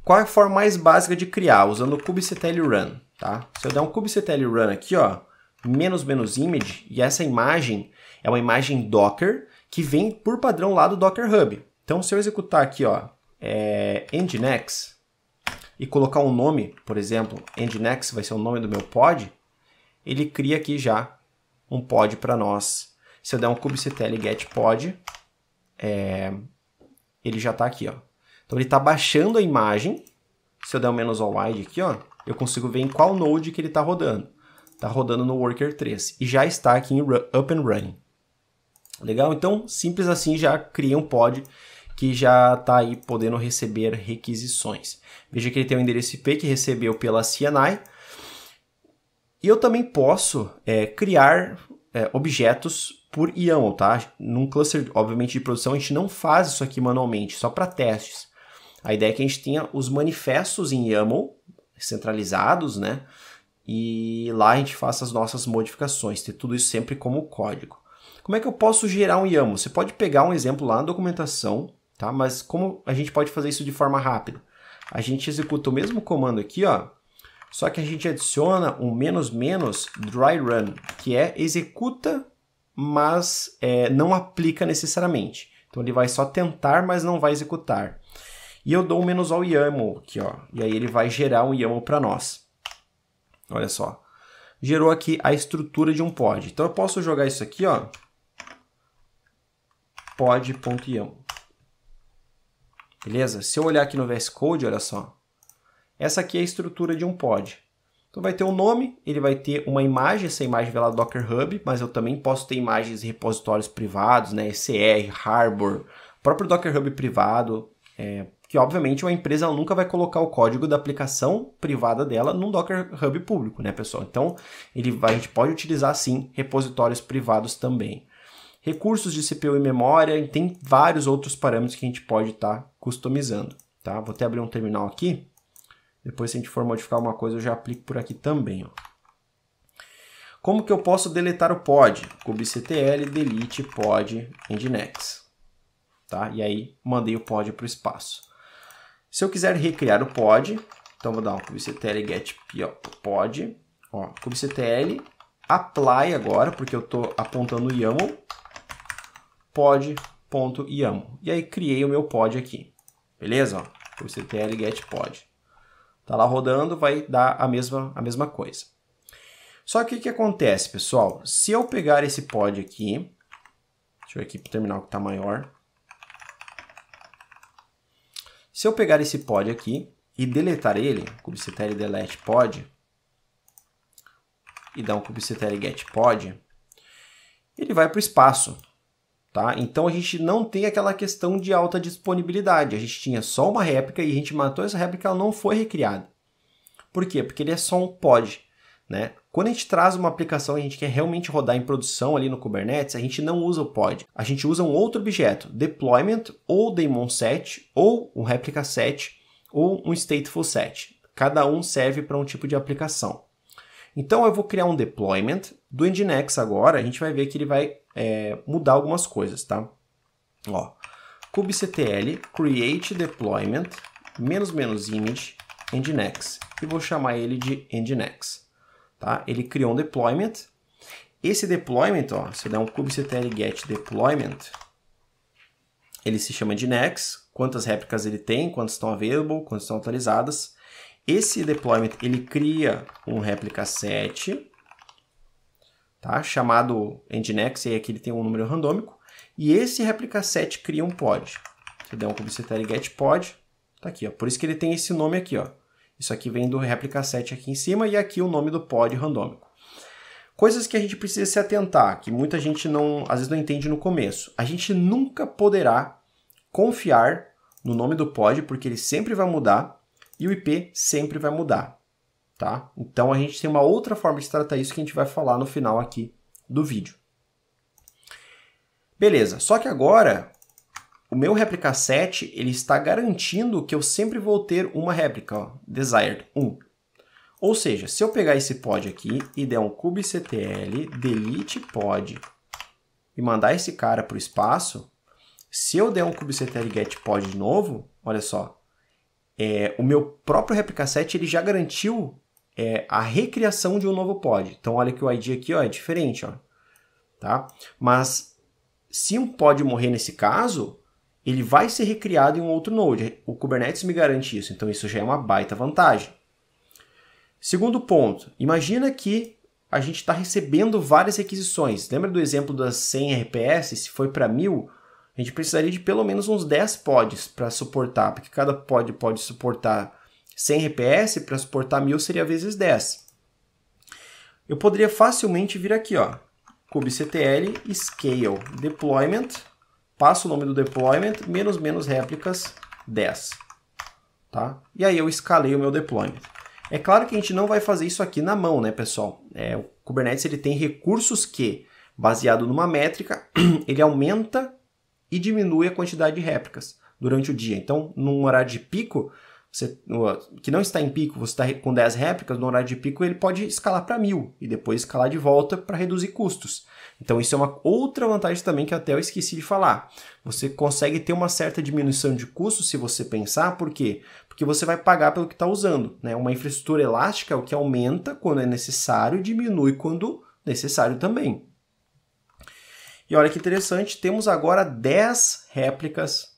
qual é a forma mais básica de criar usando o kubectl run, tá? Se eu der um kubectl run aqui, ó, menos menos image e essa imagem é uma imagem Docker que vem por padrão lá do Docker Hub. Então se eu executar aqui, ó, é, nginx, e colocar um nome, por exemplo, Nginx vai ser o nome do meu pod, ele cria aqui já um pod para nós. Se eu der um kubectl get pod, é, ele já está aqui. Ó. Então ele está baixando a imagem. Se eu der um menos all wide aqui, ó, eu consigo ver em qual node que ele está rodando. Está rodando no Worker 3 e já está aqui em up and running. Legal? Então, simples assim, já cria um pod que já está aí podendo receber requisições. Veja que ele tem o um endereço IP que recebeu pela CNI. E eu também posso é, criar é, objetos por YAML, tá? Num cluster, obviamente, de produção, a gente não faz isso aqui manualmente, só para testes. A ideia é que a gente tenha os manifestos em YAML, centralizados, né? E lá a gente faça as nossas modificações, ter tudo isso sempre como código. Como é que eu posso gerar um YAML? Você pode pegar um exemplo lá na documentação tá? Mas como a gente pode fazer isso de forma rápida? A gente executa o mesmo comando aqui, ó, só que a gente adiciona um menos menos dry run, que é executa, mas é, não aplica necessariamente. Então ele vai só tentar, mas não vai executar. E eu dou um menos ao YAML aqui, ó, e aí ele vai gerar um YAML para nós. Olha só. Gerou aqui a estrutura de um pod. Então eu posso jogar isso aqui, ó, pod.yaml. Beleza? Se eu olhar aqui no VS Code, olha só. Essa aqui é a estrutura de um pod. Então vai ter um nome, ele vai ter uma imagem, essa imagem vai lá do Docker Hub, mas eu também posso ter imagens e repositórios privados, né? ECR, Harbor, próprio Docker Hub privado, é, que obviamente uma empresa nunca vai colocar o código da aplicação privada dela num Docker Hub público, né, pessoal? Então, ele vai, a gente pode utilizar sim repositórios privados também. Recursos de CPU e memória, tem vários outros parâmetros que a gente pode estar tá customizando. Tá? Vou até abrir um terminal aqui. Depois, se a gente for modificar alguma coisa, eu já aplico por aqui também. Ó. Como que eu posso deletar o pod? kubectl delete pod nginx. Tá? E aí, mandei o pod para o espaço. Se eu quiser recriar o pod, então vou dar um kubectl get pod. Ó, kubectl apply agora, porque eu estou apontando o YAML, pod.yaml. E aí criei o meu pod aqui. Beleza? O CTL get pod. Tá lá rodando, vai dar a mesma, a mesma coisa. Só que o que acontece, pessoal? Se eu pegar esse pod aqui, deixa eu ir aqui para o terminal que está maior. Se eu pegar esse pod aqui e deletar ele, kubectl delete pod, e dar um kubectl get pod, ele vai para o espaço. Tá? Então a gente não tem aquela questão de alta disponibilidade. A gente tinha só uma réplica e a gente matou essa réplica, ela não foi recriada. Por quê? Porque ele é só um pod. Né? Quando a gente traz uma aplicação e a gente quer realmente rodar em produção ali no Kubernetes, a gente não usa o pod. A gente usa um outro objeto, deployment, ou daemon set, ou um replica set, ou um stateful set. Cada um serve para um tipo de aplicação. Então eu vou criar um deployment do Nginx agora, a gente vai ver que ele vai é, mudar algumas coisas, tá? Ó, kubectl create deployment menos menos image nginx e vou chamar ele de nginx, tá? Ele criou um deployment. Esse deployment, ó, se eu der um kubectl get deployment, ele se chama nginx, quantas réplicas ele tem, quantas estão available, quantas estão atualizadas. Esse deployment ele cria um replica set, tá? chamado Nginx, e aqui ele tem um número randômico. E esse replica set cria um pod. Você der um kubectl get pod, tá aqui, ó. Por isso que ele tem esse nome aqui, ó. Isso aqui vem do replica set aqui em cima e aqui o nome do pod randômico. Coisas que a gente precisa se atentar, que muita gente não, às vezes não entende no começo. A gente nunca poderá confiar no nome do pod, porque ele sempre vai mudar e o IP sempre vai mudar, tá? Então a gente tem uma outra forma de tratar isso que a gente vai falar no final aqui do vídeo. Beleza, só que agora o meu réplica set ele está garantindo que eu sempre vou ter uma réplica, ó, desired 1. Ou seja, se eu pegar esse pod aqui e der um kubectl delete pod e mandar esse cara para o espaço, se eu der um kubectl get pod de novo, olha só, é, o meu próprio replica set ele já garantiu é, a recriação de um novo pod. Então olha que o ID aqui ó, é diferente, ó, tá? Mas se um pod morrer nesse caso, ele vai ser recriado em um outro node. O Kubernetes me garante isso, então isso já é uma baita vantagem. Segundo ponto, imagina que a gente está recebendo várias requisições. Lembra do exemplo das 100 RPS? Se foi para 1000, a gente precisaria de pelo menos uns 10 pods para suportar, porque cada pod pode suportar 100 RPS, para suportar 1000 seria vezes 10. Eu poderia facilmente vir aqui, ó, kubectl scale deployment, passo o nome do deployment, menos menos réplicas 10. Tá? E aí eu escalei o meu deployment. É claro que a gente não vai fazer isso aqui na mão, né, pessoal? É, o Kubernetes ele tem recursos que, baseado numa métrica, ele aumenta e diminui a quantidade de réplicas durante o dia. Então, num horário de pico, você, que não está em pico, você está com 10 réplicas, no horário de pico ele pode escalar para mil e depois escalar de volta para reduzir custos. Então isso é uma outra vantagem também que até eu esqueci de falar. Você consegue ter uma certa diminuição de custos se você pensar, por quê? Porque você vai pagar pelo que está usando. Né? Uma infraestrutura elástica é o que aumenta quando é necessário e diminui quando necessário também. E olha que interessante, temos agora 10 réplicas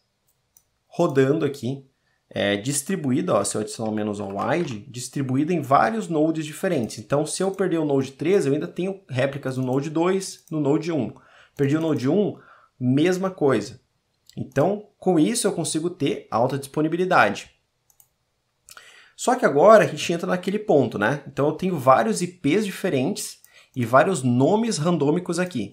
rodando aqui, é, distribuída, ó, se eu adicionar menos on wide, distribuída em vários nodes diferentes. Então, se eu perder o node 3, eu ainda tenho réplicas no node 2, no node 1. Perdi o node 1, mesma coisa. Então, com isso eu consigo ter alta disponibilidade. Só que agora a gente entra naquele ponto, né? Então eu tenho vários IPs diferentes e vários nomes randômicos aqui.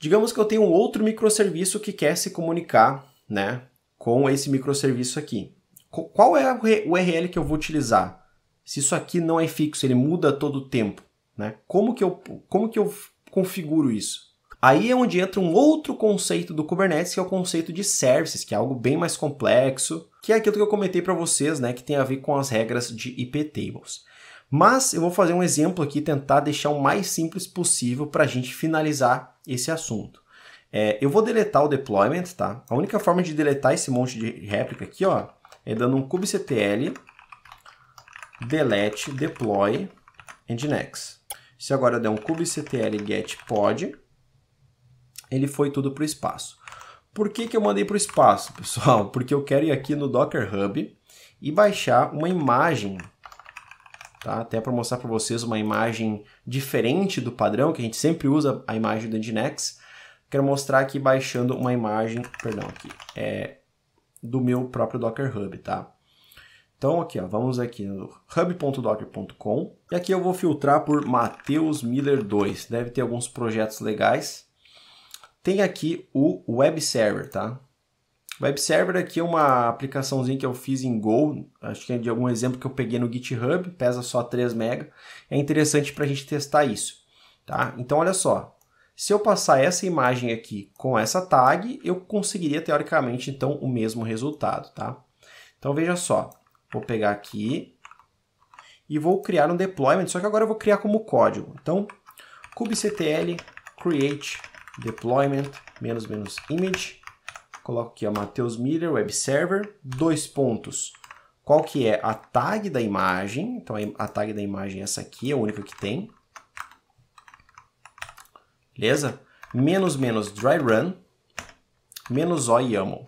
Digamos que eu tenho um outro microserviço que quer se comunicar né, com esse microserviço aqui. Qual é o URL que eu vou utilizar? Se isso aqui não é fixo, ele muda todo o tempo. Né? Como, que eu, como que eu configuro isso? Aí é onde entra um outro conceito do Kubernetes, que é o conceito de services, que é algo bem mais complexo, que é aquilo que eu comentei para vocês, né, que tem a ver com as regras de IP tables. Mas eu vou fazer um exemplo aqui, tentar deixar o mais simples possível para a gente finalizar esse assunto. É, eu vou deletar o deployment, tá? A única forma de deletar esse monte de réplica aqui, ó, é dando um kubectl delete deploy nginx. Se agora eu der um kubectl get pod, ele foi tudo para o espaço. Por que, que eu mandei para o espaço, pessoal? Porque eu quero ir aqui no Docker Hub e baixar uma imagem Tá? Até para mostrar para vocês uma imagem diferente do padrão, que a gente sempre usa a imagem do Nginx. Quero mostrar aqui baixando uma imagem, perdão, aqui, é, do meu próprio Docker Hub, tá? Então aqui, ó, vamos aqui no hub.docker.com e aqui eu vou filtrar por Mateus Miller 2. Deve ter alguns projetos legais. Tem aqui o web server, tá? Web Server aqui é uma aplicaçãozinha que eu fiz em Go, acho que é de algum exemplo que eu peguei no GitHub, pesa só 3 MB. É interessante para a gente testar isso. Tá? Então, olha só, se eu passar essa imagem aqui com essa tag, eu conseguiria, teoricamente, então, o mesmo resultado. Tá? Então, veja só, vou pegar aqui e vou criar um deployment, só que agora eu vou criar como código. Então, kubectl create deployment menos menos image coloco aqui, ó, Matheus Miller Web Server, dois pontos. Qual que é a tag da imagem? Então a tag da imagem é essa aqui, é a única que tem. Beleza? Menos menos dry run, menos o YAML.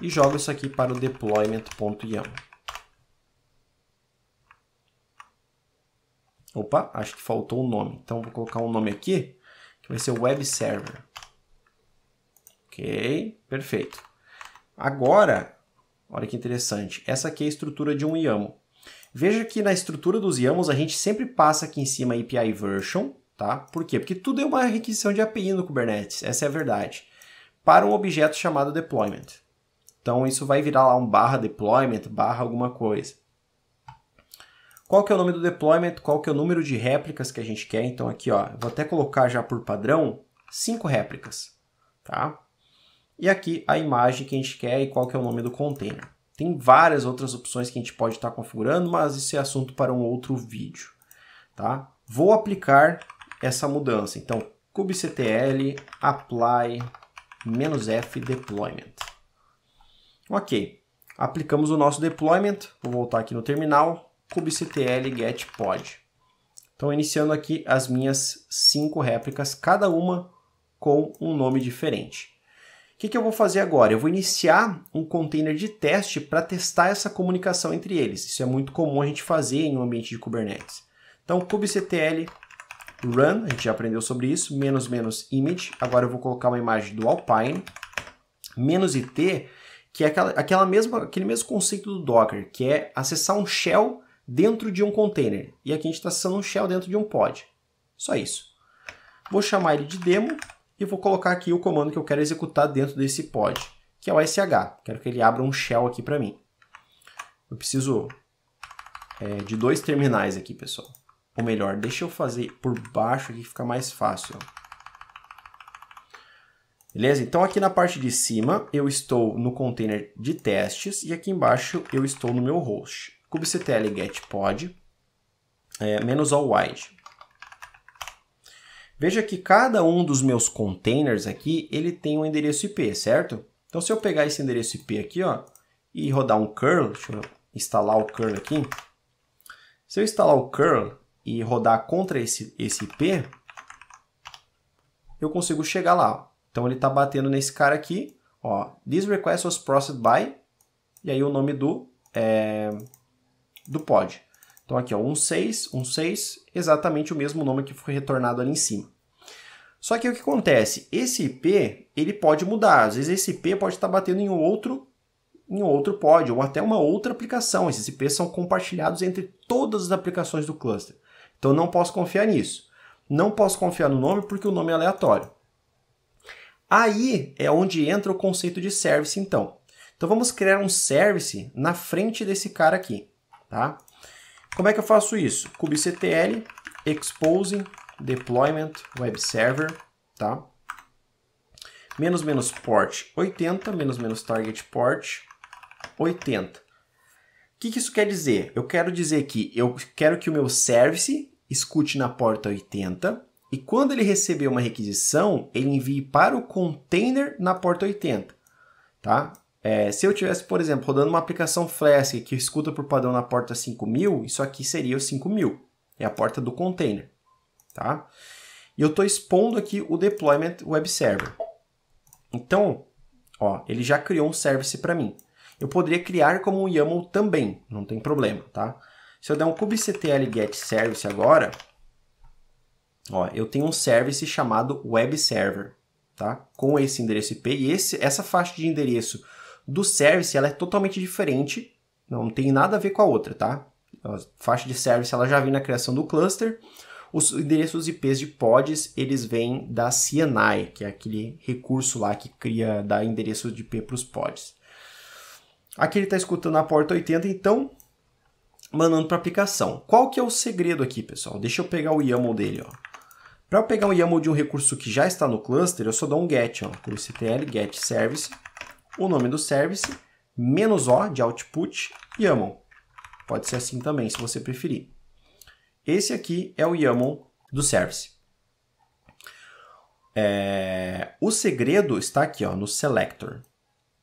E jogo isso aqui para o deployment.yaml. Opa, acho que faltou um nome. Então vou colocar um nome aqui, que vai ser web server. Ok, perfeito. Agora, olha que interessante, essa aqui é a estrutura de um YAML. Veja que na estrutura dos YAMLs a gente sempre passa aqui em cima API version, tá? Por quê? Porque tudo é uma requisição de API no Kubernetes, essa é a verdade, para um objeto chamado deployment. Então isso vai virar lá um barra deployment, barra alguma coisa. Qual que é o nome do deployment, qual que é o número de réplicas que a gente quer. Então aqui, ó, vou até colocar já por padrão, 5 réplicas, tá? E aqui a imagem que a gente quer e qual que é o nome do container. Tem várias outras opções que a gente pode estar tá configurando, mas esse é assunto para um outro vídeo. Tá? Vou aplicar essa mudança. Então, kubectl apply "-f deployment". Ok, aplicamos o nosso deployment. Vou voltar aqui no terminal, kubectl get pod. Então, iniciando aqui as minhas cinco réplicas, cada uma com um nome diferente. O que, que eu vou fazer agora? Eu vou iniciar um container de teste para testar essa comunicação entre eles. Isso é muito comum a gente fazer em um ambiente de Kubernetes. Então, kubectl run, a gente já aprendeu sobre isso, menos menos image, agora eu vou colocar uma imagem do Alpine, menos it, que é aquela, aquela mesma, aquele mesmo conceito do Docker, que é acessar um shell dentro de um container. E aqui a gente está acessando um shell dentro de um pod. Só isso. Vou chamar ele de demo e vou colocar aqui o comando que eu quero executar dentro desse pod, que é o sh. Quero que ele abra um shell aqui para mim. Eu preciso é, de dois terminais aqui, pessoal. Ou melhor, deixa eu fazer por baixo aqui que fica mais fácil. Beleza? Então aqui na parte de cima eu estou no container de testes e aqui embaixo eu estou no meu host. kubectl get pod, é, menos all wide. Veja que cada um dos meus containers aqui, ele tem um endereço IP, certo? Então se eu pegar esse endereço IP aqui, ó, e rodar um curl, deixa eu instalar o curl aqui. Se eu instalar o curl e rodar contra esse, esse IP, eu consigo chegar lá. Então ele está batendo nesse cara aqui, ó, this request was processed by, e aí o nome do, é, do pod. Então aqui, ó, 16, 16, exatamente o mesmo nome que foi retornado ali em cima. Só que o que acontece? Esse IP, ele pode mudar. Às vezes esse IP pode estar batendo em um outro em um outro pod, ou até uma outra aplicação. Esses IPs são compartilhados entre todas as aplicações do cluster. Então não posso confiar nisso. Não posso confiar no nome porque o nome é aleatório. Aí é onde entra o conceito de service, então. Então vamos criar um service na frente desse cara aqui, tá? Como é que eu faço isso? kubectl expose deployment web server, tá? Menos menos port 80, menos menos target port 80. O que, que isso quer dizer? Eu quero dizer que eu quero que o meu service escute na porta 80 e quando ele receber uma requisição, ele envie para o container na porta 80, tá? É, se eu tivesse, por exemplo, rodando uma aplicação Flask que escuta por padrão na porta 5000, isso aqui seria o 5000. É a porta do container, tá? E eu estou expondo aqui o deployment web server. Então, ó, ele já criou um service para mim. Eu poderia criar como um YAML também, não tem problema, tá? Se eu der um kubectl get service agora, ó, eu tenho um service chamado web server, tá? Com esse endereço IP e esse, essa faixa de endereço do service, ela é totalmente diferente, não tem nada a ver com a outra, tá? A faixa de service ela já vem na criação do cluster. Os endereços IPs de pods, eles vêm da CNI, que é aquele recurso lá que cria, dá endereço de IP para os pods. Aqui ele está escutando a porta 80, então mandando para a aplicação. Qual que é o segredo aqui, pessoal? Deixa eu pegar o YAML dele, ó. Para eu pegar o YAML de um recurso que já está no cluster, eu só dou um get, ó, ctl get service o nome do service, menos O de output, YAML. Pode ser assim também, se você preferir. Esse aqui é o YAML do service. É, o segredo está aqui, ó, no selector.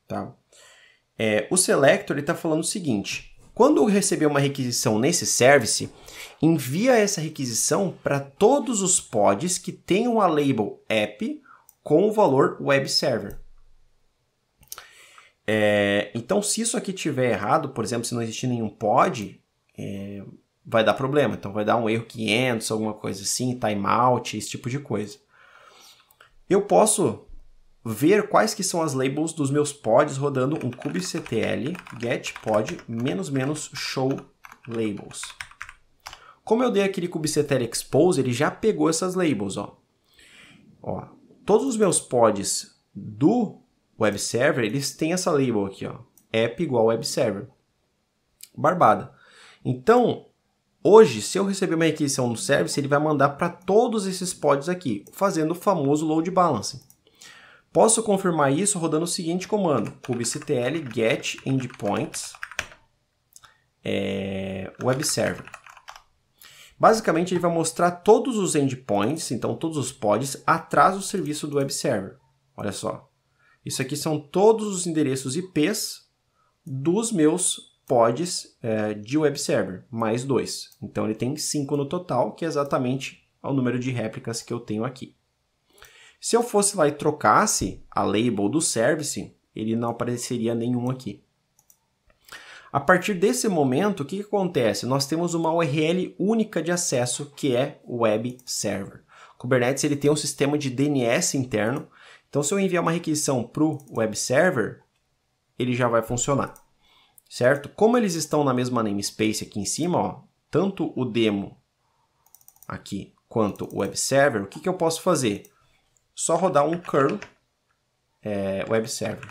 Tá? É, o selector está falando o seguinte, quando eu receber uma requisição nesse service, envia essa requisição para todos os pods que tenham a label app com o valor web server. É, então, se isso aqui tiver errado, por exemplo, se não existir nenhum pod, é, vai dar problema. Então, vai dar um erro 500, alguma coisa assim, timeout, esse tipo de coisa. Eu posso ver quais que são as labels dos meus pods rodando um kubectl pod menos menos show labels. Como eu dei aquele kubectl expose, ele já pegou essas labels, ó. ó todos os meus pods do web server, eles têm essa label aqui, ó, app igual web server. Barbada. Então, hoje, se eu receber uma requisição no service, ele vai mandar para todos esses pods aqui, fazendo o famoso load balancing. Posso confirmar isso rodando o seguinte comando, pubctl get endpoints é, web server. Basicamente, ele vai mostrar todos os endpoints, então todos os pods, atrás do serviço do web server. Olha só, isso aqui são todos os endereços IPs dos meus pods é, de web server, mais dois. Então ele tem cinco no total, que é exatamente o número de réplicas que eu tenho aqui. Se eu fosse lá e trocasse a label do service, ele não apareceria nenhum aqui. A partir desse momento, o que, que acontece? Nós temos uma URL única de acesso, que é o web server. Kubernetes ele tem um sistema de DNS interno, então, se eu enviar uma requisição para o web server, ele já vai funcionar, certo? Como eles estão na mesma namespace aqui em cima, ó, tanto o demo aqui quanto o web server, o que, que eu posso fazer? Só rodar um curl é, web server,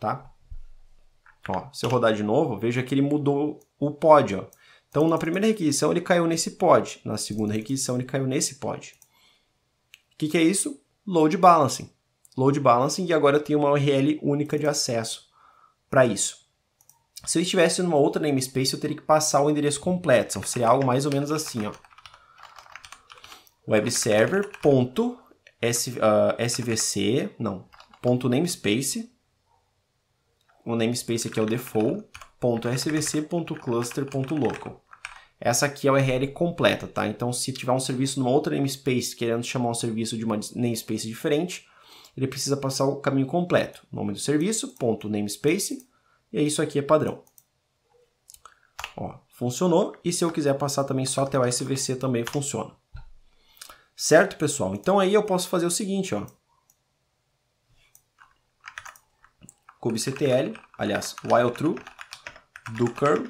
tá? Ó, se eu rodar de novo, veja que ele mudou o pod, ó. Então, na primeira requisição ele caiu nesse pod, na segunda requisição ele caiu nesse pod. O que, que é isso? load balancing. Load balancing e agora eu tenho uma URL única de acesso para isso. Se eu estivesse uma outra namespace, eu teria que passar o endereço completo. Então, seria algo mais ou menos assim, ó. webserver.svc, ah, não, ponto namespace. O namespace aqui é o default, ponto svc.cluster.local. Essa aqui é a URL completa, tá? Então, se tiver um serviço numa outra namespace querendo chamar um serviço de uma namespace diferente, ele precisa passar o caminho completo. Nome do serviço, ponto namespace, e isso aqui é padrão. Ó, funcionou, e se eu quiser passar também só até o SVC também funciona. Certo, pessoal? Então aí eu posso fazer o seguinte, ó. kubectl, aliás, while true, do curl,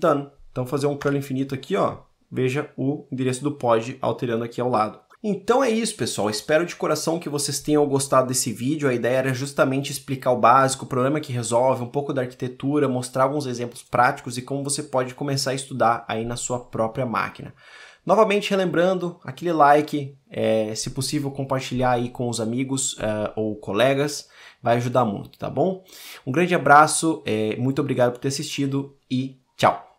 done. Então fazer um curl infinito aqui, ó. Veja o endereço do pod alterando aqui ao lado. Então é isso, pessoal. Espero de coração que vocês tenham gostado desse vídeo. A ideia era justamente explicar o básico, o problema que resolve, um pouco da arquitetura, mostrar alguns exemplos práticos e como você pode começar a estudar aí na sua própria máquina. Novamente relembrando, aquele like, é, se possível compartilhar aí com os amigos é, ou colegas, vai ajudar muito, tá bom? Um grande abraço, é, muito obrigado por ter assistido e tchau!